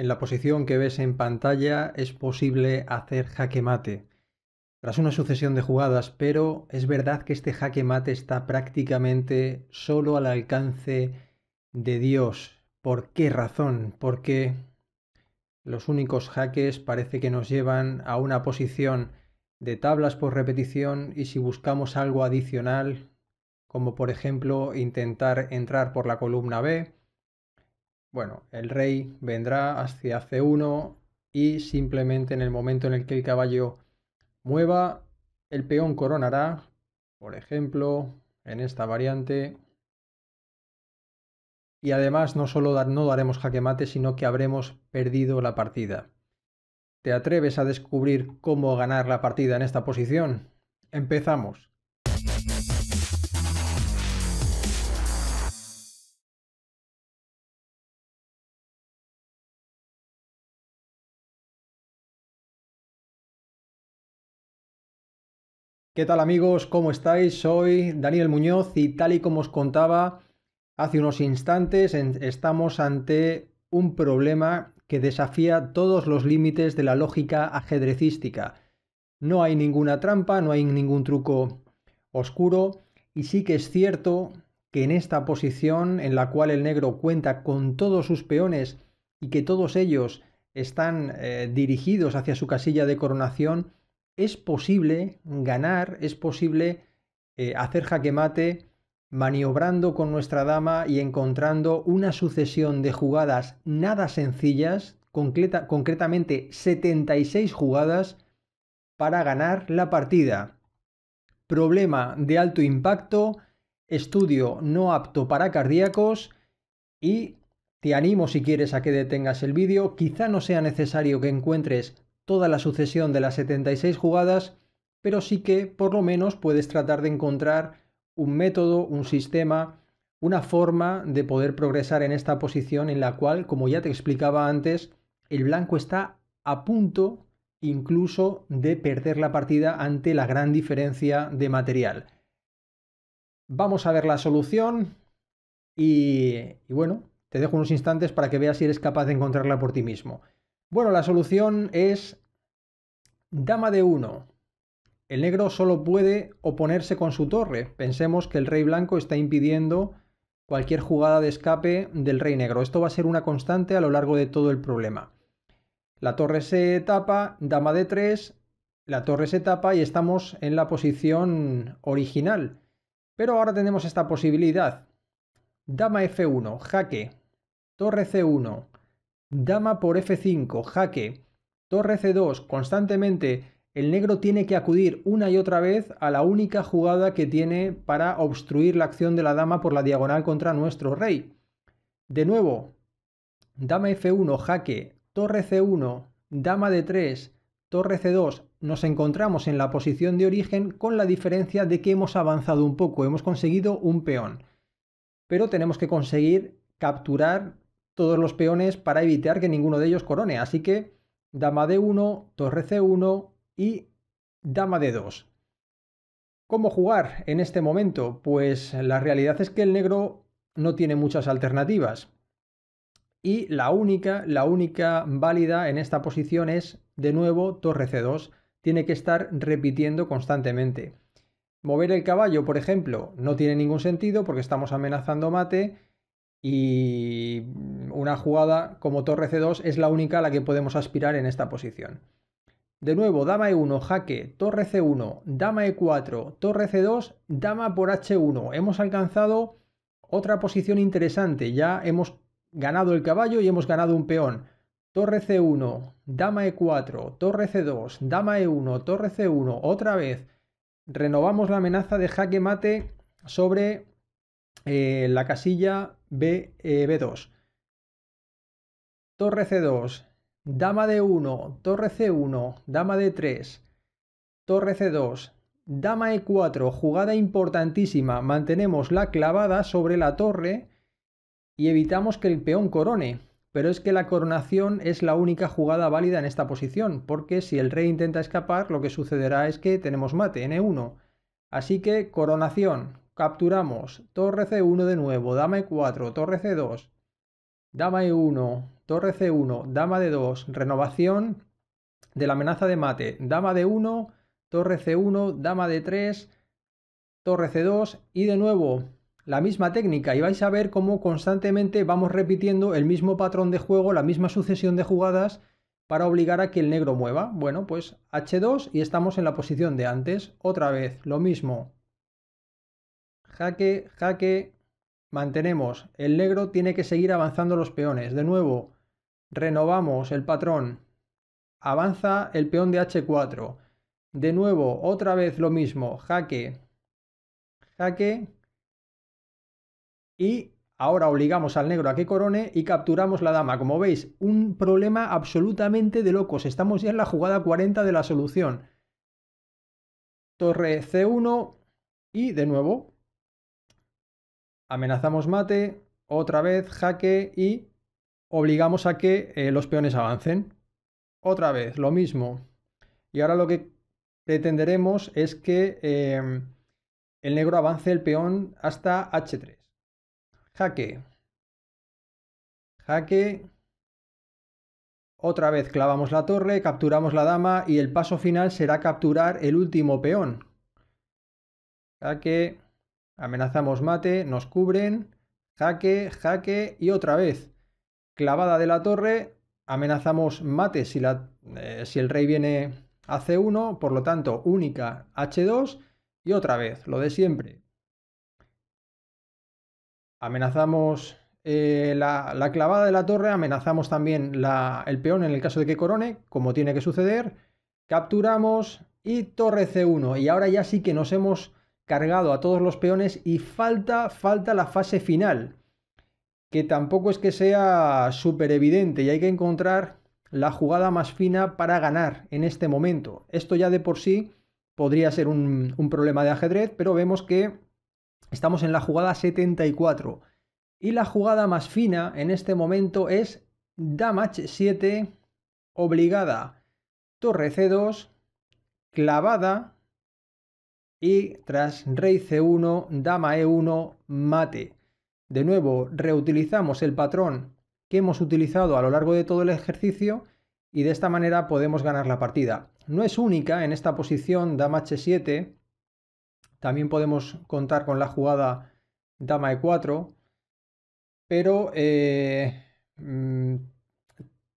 En la posición que ves en pantalla es posible hacer jaque mate tras una sucesión de jugadas, pero es verdad que este jaque mate está prácticamente solo al alcance de Dios. ¿Por qué razón? Porque los únicos jaques parece que nos llevan a una posición de tablas por repetición y si buscamos algo adicional, como por ejemplo intentar entrar por la columna B, bueno, el rey vendrá hacia C1 y simplemente en el momento en el que el caballo mueva, el peón coronará, por ejemplo, en esta variante. Y además no solo no daremos jaque mate, sino que habremos perdido la partida. ¿Te atreves a descubrir cómo ganar la partida en esta posición? Empezamos. ¿Qué tal amigos? ¿Cómo estáis? Soy Daniel Muñoz y tal y como os contaba hace unos instantes, estamos ante un problema que desafía todos los límites de la lógica ajedrecística. No hay ninguna trampa, no hay ningún truco oscuro y sí que es cierto que en esta posición en la cual el negro cuenta con todos sus peones y que todos ellos están eh, dirigidos hacia su casilla de coronación, es posible ganar, es posible eh, hacer jaque mate maniobrando con nuestra dama y encontrando una sucesión de jugadas nada sencillas, concretamente 76 jugadas, para ganar la partida. Problema de alto impacto, estudio no apto para cardíacos y te animo si quieres a que detengas el vídeo, quizá no sea necesario que encuentres toda la sucesión de las 76 jugadas, pero sí que por lo menos puedes tratar de encontrar un método, un sistema, una forma de poder progresar en esta posición en la cual, como ya te explicaba antes, el blanco está a punto incluso de perder la partida ante la gran diferencia de material. Vamos a ver la solución y, y, bueno, te dejo unos instantes para que veas si eres capaz de encontrarla por ti mismo. Bueno, la solución es Dama de 1. El negro solo puede oponerse con su torre. Pensemos que el rey blanco está impidiendo cualquier jugada de escape del rey negro. Esto va a ser una constante a lo largo de todo el problema. La torre se tapa, dama de 3, la torre se tapa y estamos en la posición original. Pero ahora tenemos esta posibilidad. Dama F1, jaque. Torre C1. Dama por F5, jaque torre C2 constantemente, el negro tiene que acudir una y otra vez a la única jugada que tiene para obstruir la acción de la dama por la diagonal contra nuestro rey. De nuevo, dama F1, jaque, torre C1, dama D3, torre C2, nos encontramos en la posición de origen con la diferencia de que hemos avanzado un poco, hemos conseguido un peón. Pero tenemos que conseguir capturar todos los peones para evitar que ninguno de ellos corone, así que dama d 1, torre c1 y dama d 2. ¿Cómo jugar en este momento? Pues la realidad es que el negro no tiene muchas alternativas. Y la única, la única válida en esta posición es, de nuevo, torre c2. Tiene que estar repitiendo constantemente. Mover el caballo, por ejemplo, no tiene ningún sentido porque estamos amenazando mate y una jugada como torre C2 es la única a la que podemos aspirar en esta posición. De nuevo, dama E1, jaque, torre C1, dama E4, torre C2, dama por H1. Hemos alcanzado otra posición interesante, ya hemos ganado el caballo y hemos ganado un peón. Torre C1, dama E4, torre C2, dama E1, torre C1, otra vez. Renovamos la amenaza de jaque mate sobre eh, la casilla B2. Eh, torre C2, dama D1, torre C1, dama D3, torre C2, dama E4, jugada importantísima, mantenemos la clavada sobre la torre y evitamos que el peón corone. Pero es que la coronación es la única jugada válida en esta posición, porque si el rey intenta escapar, lo que sucederá es que tenemos mate, n1. Así que coronación, capturamos, torre c1 de nuevo, dama e4, torre c2, Dama E1, torre C1, dama D2, renovación de la amenaza de mate, dama D1, torre C1, dama D3, torre C2 y de nuevo la misma técnica y vais a ver cómo constantemente vamos repitiendo el mismo patrón de juego, la misma sucesión de jugadas para obligar a que el negro mueva. Bueno, pues H2 y estamos en la posición de antes. Otra vez, lo mismo. Jaque, jaque, Mantenemos, el negro tiene que seguir avanzando los peones. De nuevo, renovamos el patrón. Avanza el peón de H4. De nuevo, otra vez lo mismo, jaque. Jaque. Y ahora obligamos al negro a que corone y capturamos la dama. Como veis, un problema absolutamente de locos. Estamos ya en la jugada 40 de la solución. Torre C1 y de nuevo amenazamos mate, otra vez jaque y obligamos a que eh, los peones avancen. Otra vez, lo mismo. Y ahora lo que pretenderemos es que em, el negro avance el peón hasta h3. Jaque. Jaque. Otra vez clavamos la torre, capturamos la dama y el paso final será capturar el último peón. Jaque. Amenazamos mate, nos cubren, jaque, jaque y otra vez. Clavada de la torre, amenazamos mate si, la, eh, si el rey viene a C1, por lo tanto única H2 y otra vez, lo de siempre. Amenazamos eh, la, clavada de la torre, amenazamos también el peón en el caso de que corone, como tiene que suceder, capturamos y torre C1. Y ahora ya sí que nos hemos cargado a todos los peones y falta, falta la fase final, que tampoco es que sea súper evidente y hay que encontrar la jugada más fina para ganar en este momento. Esto ya de por sí podría ser un, un problema de ajedrez, pero vemos que estamos en la jugada 74. Y la jugada más fina en este momento es Damage 7 obligada. Torre C2, clavada, y tras rey c1, dama e1, mate. De nuevo, reutilizamos el patrón que hemos utilizado a lo largo de todo el ejercicio y de esta manera podemos ganar la partida. No es única en esta posición dama h7, también podemos contar con la jugada dama e4, pero eh, mm,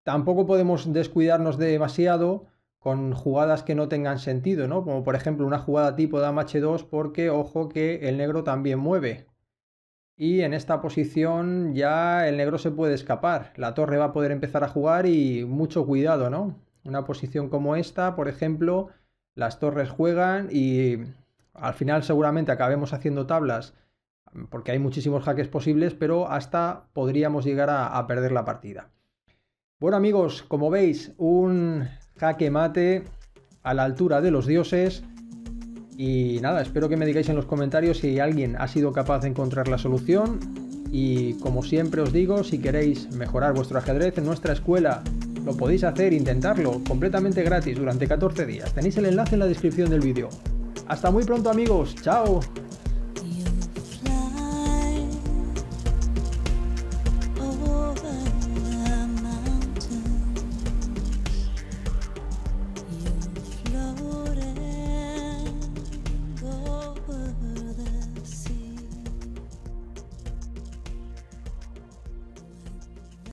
tampoco podemos descuidarnos demasiado con jugadas que no tengan sentido, ¿no? Como por ejemplo una jugada tipo dama h2 porque ojo que el negro también mueve. Y en esta posición ya el negro se puede escapar. La torre va a poder empezar a jugar y mucho cuidado, ¿no? Una posición como esta, por ejemplo, las torres juegan y al final seguramente acabemos haciendo tablas porque hay muchísimos jaques posibles, pero hasta podríamos llegar a perder la partida. Bueno amigos, como veis, un jaque mate a la altura de los dioses. Y nada, espero que me digáis en los comentarios si alguien ha sido capaz de encontrar la solución. Y como siempre os digo, si queréis mejorar vuestro ajedrez en nuestra escuela, lo podéis hacer, intentarlo, completamente gratis durante 14 días. Tenéis el enlace en la descripción del vídeo. Hasta muy pronto amigos, chao.